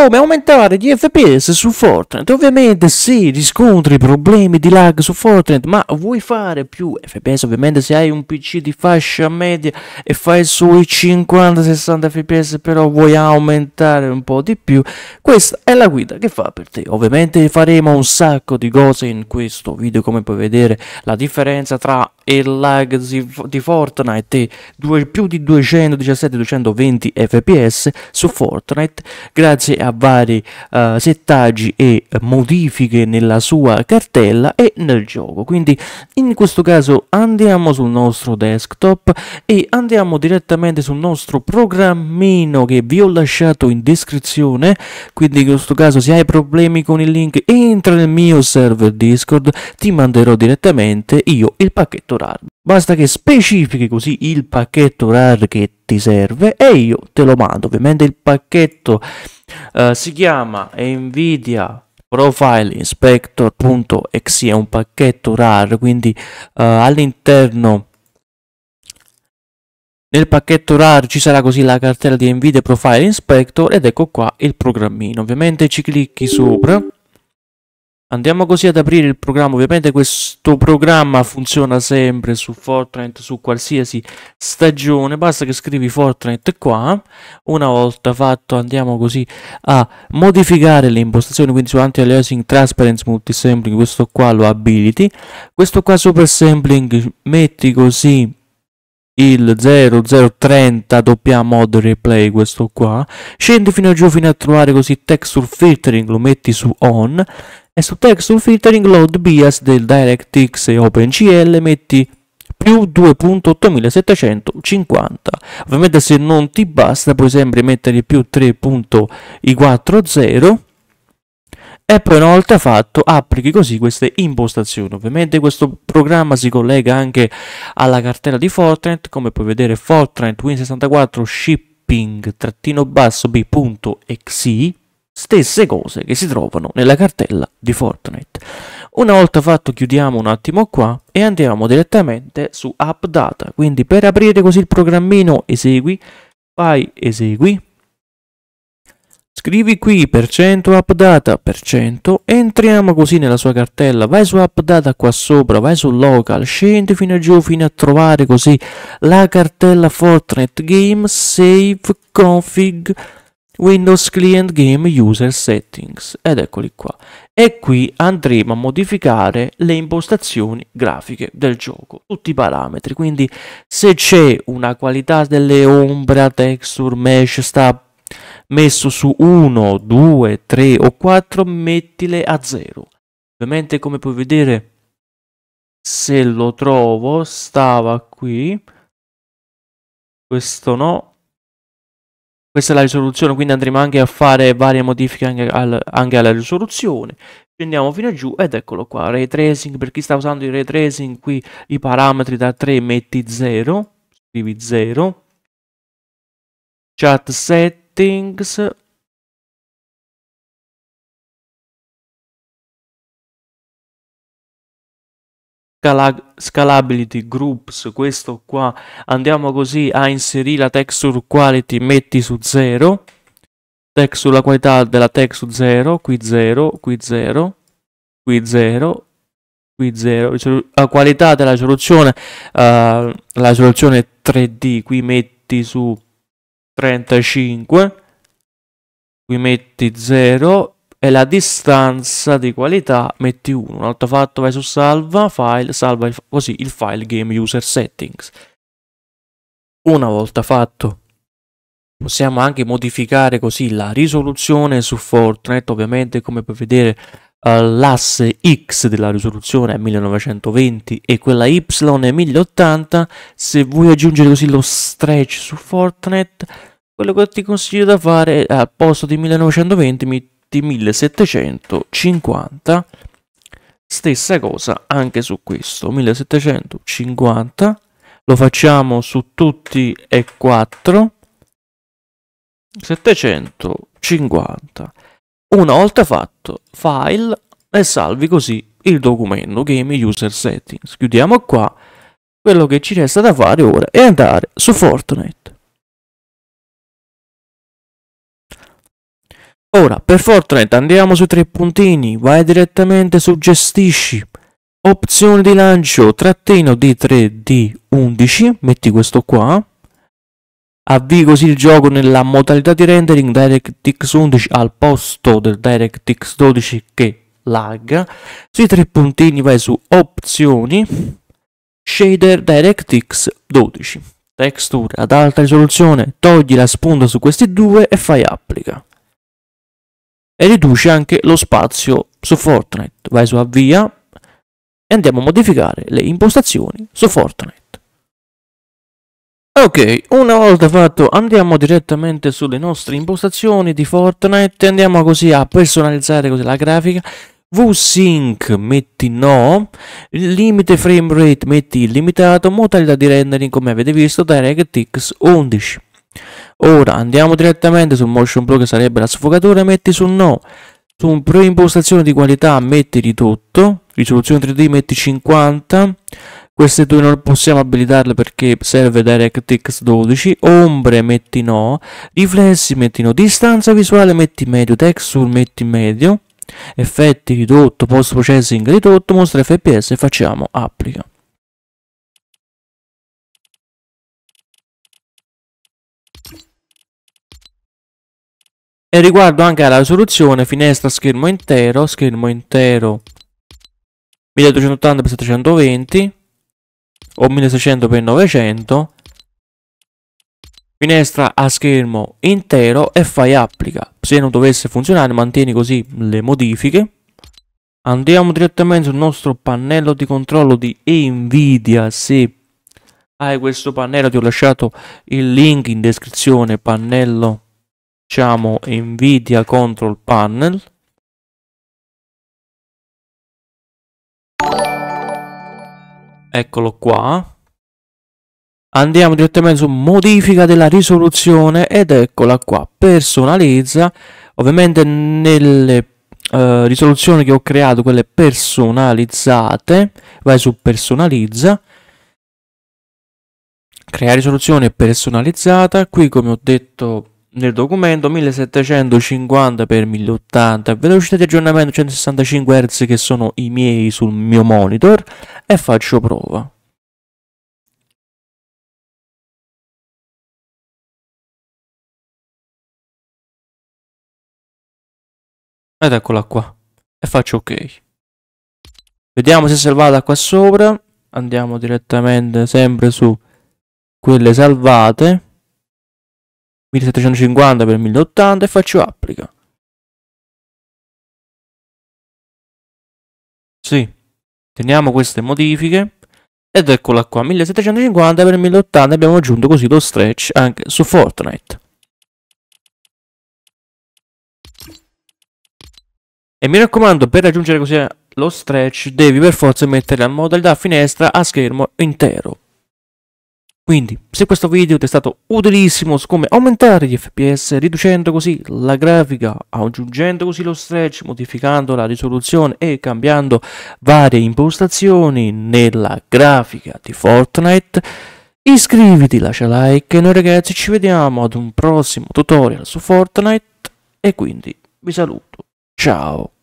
come aumentare gli FPS su Fortnite. Ovviamente sì, riscontri problemi di lag su Fortnite, ma vuoi fare più FPS? Ovviamente se hai un PC di fascia media e fai sui 50-60 FPS, però vuoi aumentare un po' di più, questa è la guida che fa per te. Ovviamente faremo un sacco di cose in questo video, come puoi vedere la differenza tra il lag di, Fortnite e due, più di 217-220 FPS su Fortnite, grazie a a vari uh, settaggi e modifiche nella sua cartella e nel gioco. Quindi in questo caso andiamo sul nostro desktop e andiamo direttamente sul nostro programmino che vi ho lasciato in descrizione. Quindi in questo caso se hai problemi con il link entra nel mio server Discord, ti manderò direttamente io il pacchetto RAR. Basta che specifichi così il pacchetto RAR che ti serve e io te lo mando. Ovviamente il pacchetto eh, si chiama NVIDIA Profile Inspector.exe, è un pacchetto RAR, quindi uh, all'interno nel pacchetto RAR ci sarà così la cartella di NVIDIA Profile Inspector ed ecco qua il programmino. Ovviamente ci clicchi sopra Andiamo così ad aprire il programma, ovviamente questo programma funziona sempre su Fortnite, su qualsiasi stagione, basta che scrivi Fortnite qua, una volta fatto andiamo così a modificare le impostazioni, quindi su anti-aliasing transparency multisampling, questo qua lo abiliti, questo qua super sampling metti così il 0030 doppia mod replay questo qua scendi fino a giù fino a trovare così texture filtering lo metti su on e su Texture filtering load bias del DirectX e OpenCL metti più 2.8750 ovviamente se non ti basta puoi sempre mettere più 3.40 e poi una volta fatto applichi così queste impostazioni ovviamente questo programma si collega anche alla cartella di Fortnite come puoi vedere Fortnite Win64 shipping-b.exe stesse cose che si trovano nella cartella di Fortnite. Una volta fatto chiudiamo un attimo qua e andiamo direttamente su App Data, quindi per aprire così il programmino esegui, fai esegui, scrivi qui per percento app data percento, entriamo così nella sua cartella, vai su app data qua sopra, vai su local, scendi fino a giù fino a trovare così la cartella Fortnite Game Save Config Windows Client Game User Settings ed eccoli qua e qui andremo a modificare le impostazioni grafiche del gioco tutti i parametri quindi se c'è una qualità delle ombre texture mesh sta messo su 1 2 3 o 4 mettile a 0 ovviamente come puoi vedere se lo trovo stava qui questo no questa è la risoluzione quindi andremo anche a fare varie modifiche anche, al, anche alla risoluzione scendiamo fino giù ed eccolo qua ray tracing per chi sta usando il ray tracing qui i parametri da 3 metti 0 scrivi 0 chat settings scalability groups questo qua andiamo così a inserire la texture quality metti su 0 texture la qualità della texture 0 qui 0 qui 0 qui 0 qui 0 la qualità della soluzione uh, la soluzione 3d qui metti su 35 qui metti 0 e la distanza di qualità metti 1. Un altro fatto vai su salva, file, salva il, così il file game user settings. Una volta fatto possiamo anche modificare così la risoluzione su Fortnite, ovviamente come puoi vedere eh, l'asse X della risoluzione è 1920 e quella Y è 1080 se vuoi aggiungere così lo stretch su Fortnite quello che ti consiglio da fare al posto di 1920 tutti 1750 stessa cosa anche su questo 1750 lo facciamo su tutti e 4 750 una volta fatto file e salvi così il documento game user settings chiudiamo qua quello che ci resta da fare ora è andare su Fortnite Ora, per Fortnite andiamo sui tre puntini, vai direttamente su gestisci, opzione di lancio, trattino di 3D11, metti questo qua, avvii così il gioco nella modalità di rendering DirectX 11 al posto del DirectX 12 che lag, sui tre puntini vai su opzioni, shader DirectX 12, texture ad alta risoluzione, togli la spunta su questi due e fai applica e riduce anche lo spazio su Fortnite. Vai su avvia e andiamo a modificare le impostazioni su Fortnite. Ok, una volta fatto andiamo direttamente sulle nostre impostazioni di Fortnite andiamo così a personalizzare così la grafica. VSync metti no, limite frame rate metti illimitato, modalità di rendering come avete visto DirectX 11. Ora andiamo direttamente sul Motion Pro che sarebbe la sfogatura, metti su No, su preimpostazione di qualità metti ridotto, risoluzione 3D metti 50, queste due non possiamo abilitarle perché serve DirectX 12, ombre metti no, riflessi metti no, distanza visuale metti medio, texture metti medio, effetti ridotto, post processing ridotto, mostra fps e facciamo applica. e riguardo anche alla risoluzione finestra schermo intero, schermo intero 1280x720 o 1600x900 finestra a schermo intero e fai applica se non dovesse funzionare mantieni così le modifiche andiamo direttamente sul nostro pannello di controllo di Nvidia se hai questo pannello ti ho lasciato il link in descrizione pannello facciamo nvidia control panel eccolo qua andiamo direttamente su modifica della risoluzione ed eccola qua personalizza ovviamente nelle eh, risoluzioni che ho creato quelle personalizzate vai su personalizza crea risoluzione personalizzata qui come ho detto nel documento 1750x1080 velocità di aggiornamento 165 Hz che sono i miei sul mio monitor e faccio prova. Ed eccola qua. E faccio ok. Vediamo se è salvata qua sopra. Andiamo direttamente sempre su quelle salvate. 1750 per 1080 e faccio applica. Sì, teniamo queste modifiche ed eccola qua, 1750 per 1080 abbiamo aggiunto così lo stretch anche su Fortnite. E mi raccomando, per raggiungere così lo stretch devi per forza mettere la modalità finestra a schermo intero. Quindi, se questo video ti è stato utilissimo su come aumentare gli FPS riducendo così la grafica, aggiungendo così lo stretch, modificando la risoluzione e cambiando varie impostazioni nella grafica di Fortnite, iscriviti, lascia like e noi ragazzi ci vediamo ad un prossimo tutorial su Fortnite e quindi vi saluto. Ciao!